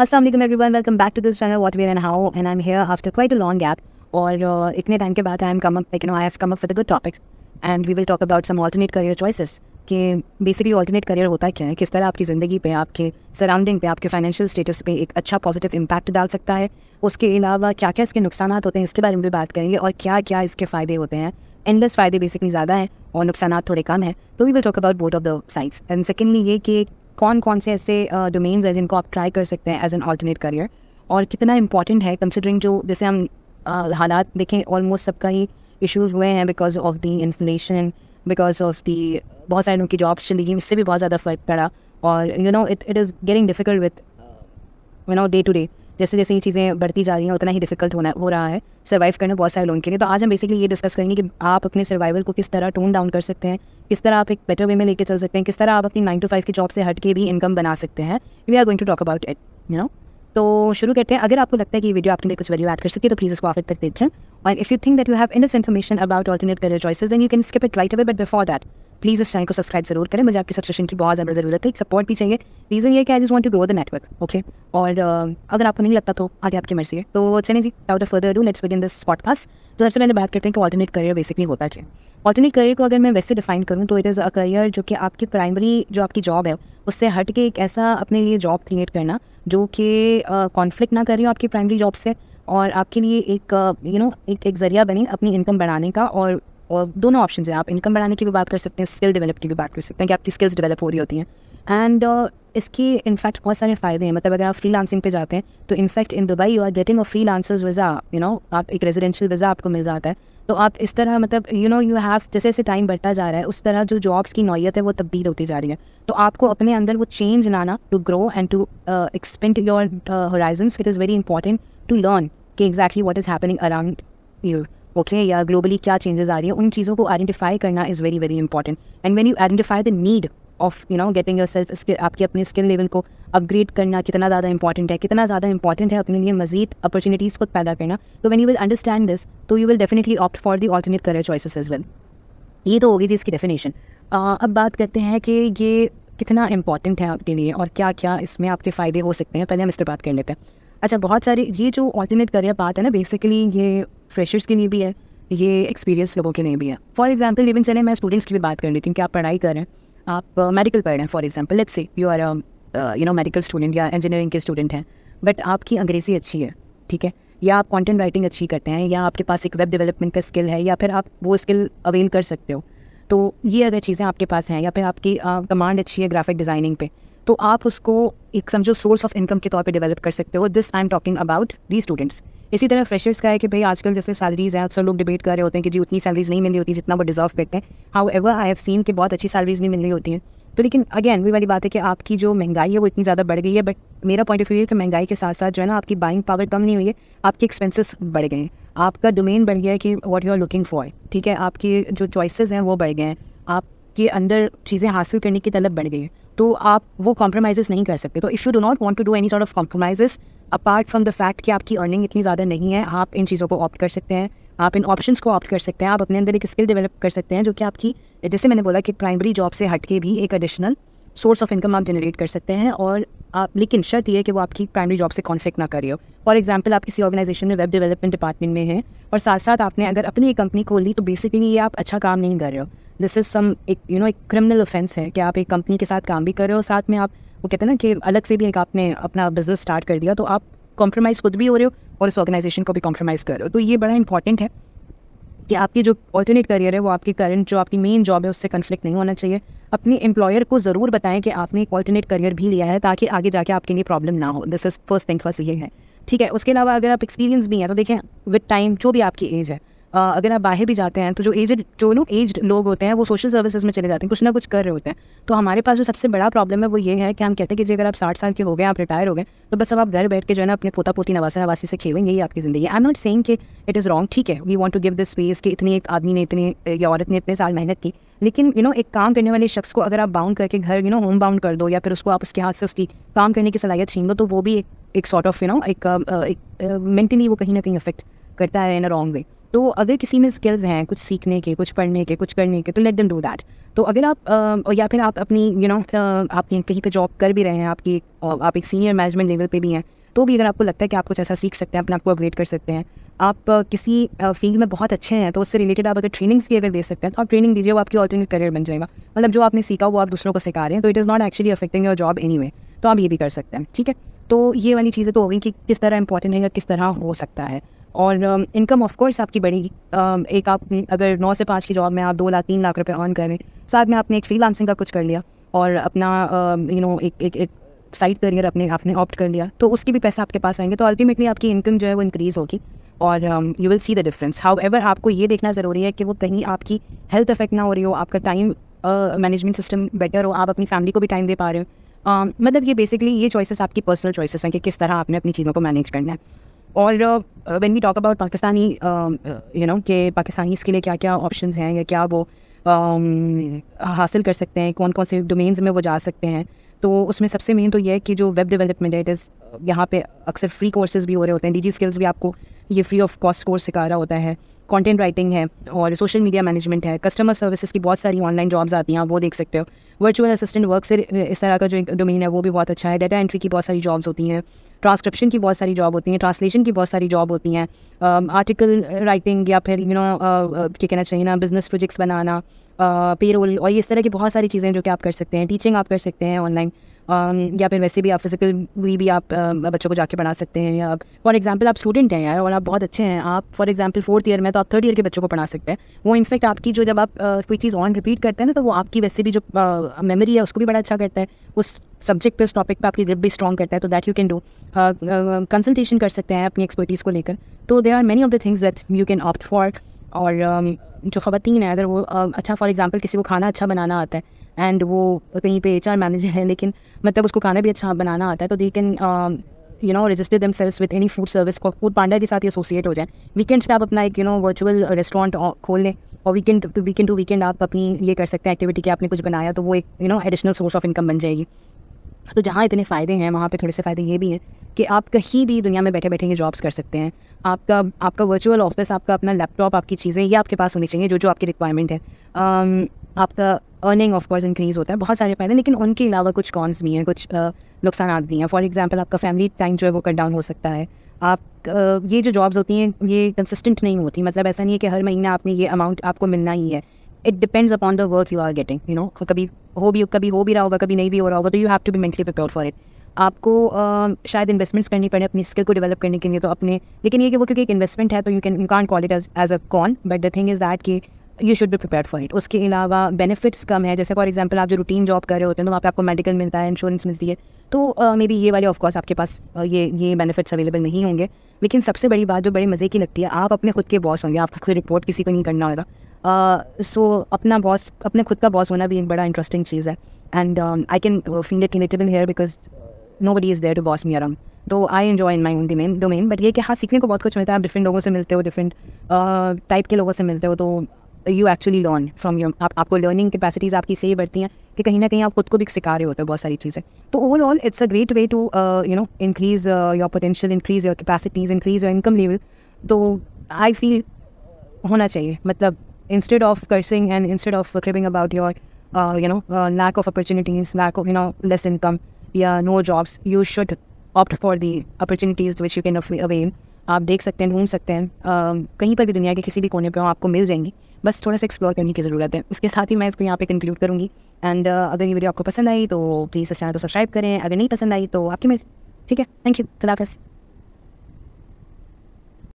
Aslam everyone welcome back to this channel what where and how and I am here after quite a long gap और uh, इतने time के बाद I am come up I have come up with a good topic and we will talk about some alternate career choices कि basically alternate career होता क्या है किस तरह आपकी ज़िंदगी पे आपके सराउंडिंग पे आपके फाइनेंशियल स्टेटस पे एक अच्छा पॉजिटिव इम्पैक्ट डाल सकता है उसके अलावा क्या क्या इसके नुकसान होते हैं इसके बारे में भी बात करेंगे और क्या क्या इसके फ़ायदे होते हैं एंडलेस फ़ायदे बेसिकली ज़्यादा हैं और नुकसान थोड़े कम हैं तो we will talk about both of the science and secondly ये कि कौन कौन से ऐसे डोमेन्स हैं जिनको आप ट्राई कर सकते हैं एज एन ऑल्टरनेट करियर और कितना इंपॉर्टेंट है कंसिडरिंग जो जैसे हम हालात देखें ऑलमोस्ट सबका ही इश्यूज हुए हैं because of the inflation because of the बहुत सारे लोगों की जॉब्स चली गई इससे भी बहुत ज़्यादा फर्क पड़ा और you know it it is getting difficult with you know day to day जैसे जैसे ये चीज़ें बढ़ती जा रही हैं उतना ही डिफिकल्ट होना हो रहा है सर्वाइव करना बहुत सारे लोगों के लिए तो आज हम बेसिकली ये डिस्कस करेंगे कि आप अपने सर्वाइवल को किस तरह टोन डाउन कर सकते हैं किस तरह आप एक बेटर वे में लेकर चल सकते हैं किस तरह आप अपनी नाइन टू फाइव की जॉब से हट के भी इनकम बना सकते हैं we are going to talk about it you know तो शुरू करते हैं अगर आपको लगता है कि वीडियो आपके लिए कुछ वैल्यू ऐड कर सकती है तो प्लीज़ इसको आखिर तक देखें and if you think that you have enough information about alternate career choices then you can skip it right away but before that please इस चैनल को सब्सक्राइब जरूर करें मुझे आपके सब्सक्रिप्शन की बहुत ज़्यादा ज़रूरत है एक सपोर्ट भी चाहिए रीज़न ये कि I just want to grow the network okay और uh, अगर आपको नहीं लगता तो आगे आपकी मर्जी है तो चलिए जी out of further do let's in this podcast तो सबसे मैंने बात करते हैं कि ऑल्टरनेट करियर बेसिकली होता है ऑल्टरनेट करियर को अगर मैं वैसे डिफाइन करूँ तो इट इज़ अ करियर जो कि आपकी प्राइमरी जो आपकी जॉब है उससे हट के एक ऐसा अपने लिए जॉब क्रिएट करना जो कि कॉन्फ्लिक्ट uh, ना करें आपकी प्राइमरी जॉब से और आपके लिए एक यू uh, नो एक एक जरिया बने अपनी इनकम बढ़ाने का और और दोनों ऑप्शन हैं आप इनकम बढ़ाने की भी बात कर सकते हैं स्किल डेवलप की भी बात कर सकते हैं कि आपकी स्किल्स डेवलप हो रही होती हैं एंड uh, इसकी इनफैक्ट बहुत सारे फ़ायदे हैं मतलब अगर आप फ्री लांसिंग पे जाते हैं तो in fact in Dubai you are getting a freelancers visa you know आप एक रेजिडेंशियल वीज़ा आपको मिल जाता है तो आप इस तरह मतलब यू नो यू हैव जैसे जैसे टाइम बढ़ता जा रहा है उस तरह जो जॉब्स की नौीयत है वो तब्दील होती जा रही है तो आपको अपने अंदर वो चेंज लाना to grow and to expand your horizons it is very important to learn कि exactly what is happening around you okay okay, या ग्लोबली क्या चेंजेस आ रही है उन चीज़ों को आइडेंटिफाई करना is very very important and when you identify the need of you know getting yourself skill आपके अपने स्किल लेवल को अपग्रेड करना कितना ज़्यादा इंपॉर्टेंट है कितना ज़्यादा इंपॉर्टेंट है अपने लिए मजीद अपॉर्चुनिटीज़ को पैदा करना तो when you will understand this तो you will definitely opt for the alternate career choices as well ये तो होगी जी इसकी डेफिनेशन अब बात करते हैं कि ये कितना इंपॉर्टेंट है आपके लिए और क्या क्या इसमें आपके फ़ायदे हो सकते हैं पहले हम इस पर बात कर लेते हैं अच्छा बहुत सारे ये जो ऑल्टरनेट करियर बात है ना बेसिकली ये फ्रेशर्स के लिए भी है ये एक्सपीरियंस लोगों के लिए भी है फॉर एग्जाम्पल इवन चले मैं स्टूडेंट्स की भी बात कर रही थी कि आप पढ़ाई कर रहे हैं आप मेडिकल uh, पढ़ रहे हैं for example let's say you are you know medical student या इंजीनियरिंग के स्टूडेंट हैं बट आपकी अंग्रेज़ी अच्छी है ठीक है या आप कंटेंट राइटिंग अच्छी करते हैं या आपके पास एक वेब डेवलपमेंट का स्किल है या फिर आप वो स्किल अवेल कर सकते हो तो ये अगर चीज़ें आपके पास हैं या फिर आपकी कमांड uh, अच्छी है ग्राफिक डिज़ाइनिंग पे तो आप उसको एक समझो सोर्स ऑफ इनकम के तौर पे डेवलप कर सकते हो this I am talking about the students इसी तरह फ्रेशर्स का है कि भाई आजकल जैसे सैलरीज हैं अक्सर लोग डिबेट कर रहे होते हैं कि जी उतनी सैलरीज नहीं मिल रही होती जितना वो डिजर्व करते हैं however I have seen कि बहुत अच्छी सैलरीज भी मिल रही होती हैं तो लेकिन अगेन वही वाली बात है कि आपकी जो महंगाई है वो इतनी ज़्यादा बढ़ गई है बट मेरा पॉइंट ऑफ व्यू है कि महंगाई के साथ साथ जो है ना आपकी बाइंग पावर कम नहीं हुई है आपके एक्सपेंसेस बढ़ गए हैं आपका डोमेन बढ़ गया है कि what you are looking for ठीक है आपकी जो चॉइसेस हैं वो बढ़ गए हैं आप के अंदर चीज़ें हासिल करने की तलब बढ़ गई है तो आप वो कॉम्प्रोमाइज़ नहीं कर सकते तो if you do not want to do any sort of compromise apart from the fact कि आपकी अर्निंग इतनी ज़्यादा नहीं है आप इन चीज़ों को ऑप्ट कर सकते हैं आप इन ऑप्शन को ऑप्ट कर सकते हैं आप अपने अंदर एक स्किल डेवलप कर सकते हैं जो कि आपकी जैसे मैंने बोला कि प्राइमरी जॉब से हट के भी एक एडिशनल सोर्स ऑफ इनकम आप जनरेट कर सकते हैं और आप लेकिन शर्त यह कि वो आपकी प्राइमरी जॉब से कॉन्फ्लिक्ट ना करिए फॉर एग्जाम्पल आप किसी ऑर्गेनाइजेशन में वेब डेवलपमेंट डिपार्टमेंट में हैं और साथ साथ आपने अगर अपनी एक कंपनी ली तो बेसिकली ये आप अच्छा काम नहीं कर रहे हो दिस इज़ सम एक यू नो एक क्रिमिनल ऑफेंस है कि आप एक कंपनी के साथ काम भी कर रहे हो साथ में आप वो कहते हैं ना कि अलग से भी एक आपने अपना बिजनेस स्टार्ट कर दिया तो आप कॉम्प्रोमाइज़ खुद भी हो रहे हो और इस ऑर्गेनाइजेशन को भी कॉम्प्रोमाइज़ कर रहे हो तो ये बड़ा इंपॉर्टेंट है कि आपकी जो ऑल्टरनेट करियर है वो आपकी करंट जो आपकी मेन जॉब है उससे कन्फ्लिक्ट नहीं होना चाहिए अपने एम्प्लॉयर को ज़रूर बताएं कि आपने एक ऑल्टरनेट करियर भी लिया है ताकि आगे जाके आपके लिए प्रॉब्लम ना हो this is first thing first ये है ठीक है उसके अलावा अगर आप एक्सपीरियंस भी हैं तो देखें विद टाइम जो भी आपकी एज है अगर आप बाहर भी जाते हैं तो जो एज जो नो एज लोग होते हैं वो सोशल सर्विसेज में चले जाते हैं कुछ ना कुछ कर रहे होते हैं तो हमारे पास जो सबसे बड़ा प्रॉब्लम है वो ये है कि हम कहते हैं कि जी अगर आप साठ साल के हो गए आप रिटायर हो गए तो बस अब आप घर बैठ के जो है ना अपने पोता पोती नवासा नवासी से खेलेंगे यही आपकी ज़िंदगी आई एम नॉट सेइंग कि इट इज़ रॉन्ग ठीक है we want to give this space कि इतनी एक आदमी ने इतनी या औरत ने इतने साल मेहनत की लेकिन यू you नो know, एक काम करने वाले शख्स को अगर आप बाउंड करके घर यू नो होम बाउंड कर दो या फिर उसको आप उसके हाथ से उसकी काम करने की सलाहियत छीन दो तो वो भी एक एक सॉर्ट ऑफ यू नो एक मेंटली वो कहीं ना कहीं अफेक्ट करता है इन अ रॉन्ग वे तो अगर किसी में स्किल्स हैं कुछ सीखने के कुछ पढ़ने के कुछ करने के तो लेट देम डू दैट तो अगर आप या फिर आप अपनी यू नो आप कहीं पे जॉब कर भी रहे हैं आपकी आप एक सीनियर मैनेजमेंट लेवल पे भी हैं तो भी अगर आपको लगता है कि आप कुछ ऐसा सीख सकते हैं अपने आप को अपग्रेड कर सकते हैं आप किसी फील्ड में बहुत अच्छे हैं तो उससे रिलेटेड आप अगर ट्रेनिंग्स भी अगर दे सकते हैं तो आप ट्रेनिंग दीजिए वो आपकी ऑल्टरनेट करियर बन जाएगा मतलब जो आपने सीखा वो आप दूसरों को सिखा रहे हैं तो it is not actually affecting your job any तो आप ये भी कर सकते हैं ठीक है तो ये वाली चीज़ें तो होगी कि किस तरह इंपॉर्टेंट है या किस तरह हो सकता है और इनकम ऑफ कोर्स आपकी बढ़ेगी um, एक आप अगर नौ से पाँच की जॉब में आप दो लाख तीन लाख रुपए अर्न करें साथ में आपने एक फ्री का कुछ कर लिया और अपना यू um, नो एक एक एक साइड करियर अपने आपने ऑप्ट कर लिया तो उसके भी पैसे आपके पास आएंगे तो अल्टीमेटली आपकी इनकम जो है वो इंक्रीज़ होगी और you will see the difference however आपको ये देखना ज़रूरी है कि वो कहीं आपकी हेल्थ इफेक्ट ना हो रही हो आपका टाइम मैनेजमेंट सिस्टम बेटर हो आप अपनी फैमिली को भी टाइम दे पा रहे हो uh, मतलब ये बेसिकली ये चॉइसेस आपकी पर्सनल चॉइसेस हैं कि किस तरह आपने अपनी चीज़ों को मैनेज करना है और when we talk about Pakistani you know कि पाकिस्तानी इसके लिए क्या क्या ऑप्शन हैं या क्या वो um, हासिल कर सकते हैं कौन कौन से डोमेन्स में वो जा सकते हैं तो उसमें सबसे मेन तो ये है कि जो वेब डेवलपमेंट है इट इज़ यहाँ पे अक्सर फ्री कोर्सेज भी हो रहे होते हैं डीजी स्किल्स भी आपको ये फ्री ऑफ कॉस्ट कोर्स सिखा रहा होता है कॉन्टेंट राइटिंग है और सोशल मीडिया मैनेजमेंट है कस्टमर सर्विसेज की बहुत सारी ऑनलाइन जॉब्स आती हैं वो देख सकते हो वर्चुअल असिस्टेंट वर्क से इस तरह का जो डोमेन है वो भी बहुत अच्छा है डेटा एंट्री की बहुत सारी जॉब्स होती हैं ट्रांसक्रिप्शन की बहुत सारी जॉब होती हैं ट्रांसलेशन की बहुत सारी जॉब होती हैं आर्टिकल um, राइटिंग या फिर यू नो uh, uh, क्या कहना चाहिए ना बिजनेस प्रोजेक्ट्स बनाना पेरोल uh, और इस तरह की बहुत सारी चीज़ें जो कि आप कर सकते हैं टीचिंग आप कर सकते हैं ऑनलाइन Um, या फिर वैसे भी आप फिजिकली भी आप um, बच्चों को जाके पढ़ा सकते हैं या फॉर एग्जाम्पल आप स्टूडेंट हैं यार और आप बहुत अच्छे हैं आप फॉर एग्जाम्पल फोर्थ ईयर में तो आप थर्ड ईयर के बच्चों को पढ़ा सकते हैं वो इनफैक्ट आपकी जो जब आप uh, कोई चीज़ ऑन रिपीट करते हैं ना तो वो आपकी वैसे भी जो मेमोरी uh, है उसको भी बड़ा अच्छा करता है उस सब्जेक्ट पे उस टॉपिक पे आपकी ग्रिप भी स्ट्रॉन्ग करता है तो that you can do consultation कर सकते हैं अपनी एक्सपर्टीज़ को लेकर तो there are many of the things that you can opt for और um, जो ख़वान है अगर वो uh, अच्छा फॉर एग्जाम्पल किसी को खाना अच्छा बनाना आता है एंड वो कहीं पे एच आर मैनेजर है लेकिन मतलब उसको खाना भी अच्छा बनाना आता है तो they can you know register them sales with any food service Foodpanda के साथ ही एसोसिएट हो जाए वीकेंड्स पे आप अपना एक यू नो वर्चुअल रेस्टोरेंट खोल लें और weekend to weekend to weekend आप अपनी ये कर सकते हैं एक्टिविटी की आपने कुछ बनाया तो वो एक you know additional source of income बन जाएगी तो जहाँ इतने फ़ायदे हैं वहाँ पे थोड़े से फ़ायदे ये भी हैं कि आप कहीं भी दुनिया में बैठे बैठे ये जॉब्स कर सकते हैं आपका आपका वर्चुअल ऑफिस आपका अपना लैपटॉप आपकी चीज़ें ये आपके पास होनी चाहिए जो जो आपकी रिक्वायरमेंट है um, आपका अर्निंग ऑफ कोर्स इंक्रीज होता है बहुत सारे फायदे लेकिन उनके अलावा कुछ कॉन्स भी हैं कुछ नुकसान भी हैं फॉर एग्जाम्पल आपका फैमिली टाइम जो है वो कट डाउन हो सकता है आप uh, ये जो जॉब्स होती हैं ये कंसिस्टेंट नहीं होती मतलब ऐसा नहीं है कि हर महीने आपने ये अमाउंट आपको मिलना ही है it depends upon the work you are getting you know कभी हो भी कभी हो भी रहा होगा कभी नहीं भी हो रहा होगा तो you have to be mentally prepare for it आपको uh, शायद इन्वेस्टमेंट्स करनी पड़े अपनी स्किल को डेवलप करने के लिए तो अपने लेकिन ये कि वो क्योंकि एक इन्वेस्टमेंट है तो you can you cont call it as as a con but the thing is that कि यू शुड भी प्रिपेयर फॉर इट उसके अलावा बेनिफिट्स कम है जैसे फॉर एग्जाम्पल आप जो रूटीन जॉब कर रहे होते हैं तो वहाँ पे आपको मेडिकल मिलता है इंश्योरेंस मिलती है तो मे बी ये वाले ऑफकोर्स आपके पास ये ये बेनिफिट्स अवेलेबल नहीं होंगे लेकिन सबसे बड़ी बात जो बड़ी मज़े की लगती है आप अपने खुद के बॉस होंगे आपको खुद रिपोर्ट किसी को नहीं करना होगा सो अपना बॉस अपने खुद का बॉस होना भी एक बड़ा इंटरेस्टिंग चीज़ है and I can feel it relatable here because nobody is there to boss me around तो I enjoy in my own domain domain but ये कि हाँ सीखने को बहुत कुछ मिलता है आप डिफरेंट लोगों से मिलते हो डिफरेंट टाइप के लोगों से मिलते हो तो you actually learn from your आप, आपको लर्निंग कैपेसिटीज़ आपकी सही बढ़ती हैं कि कहीं ना कहीं आप खुद को भी सिखा रहे होते हो बहुत सारी चीज़ें तो overall it's a great way to you know increase your potential increase your capacities increase your income level तो आई फील होना चाहिए मतलब instead of cursing and instead of cribbing about your you know lack of opportunities lack of you know less income या no jobs you should opt for the opportunities which you can avail आप देख सकते हैं ढूंढ सकते हैं uh, कहीं पर भी दुनिया के किसी भी कोने पर आपको मिल जाएंगी बस थोड़ा सा एक्सप्लोर करने की ज़रूरत है उसके साथ ही मैं इसको यहाँ पे कंक्लूड करूँगी एंड uh, अगर ये वीडियो आपको पसंद आई तो प्लीज़ इस चैनल को सब्सक्राइब करें अगर नहीं पसंद आई तो आपकी मैं ठीक है थैंक यू खुदाफ़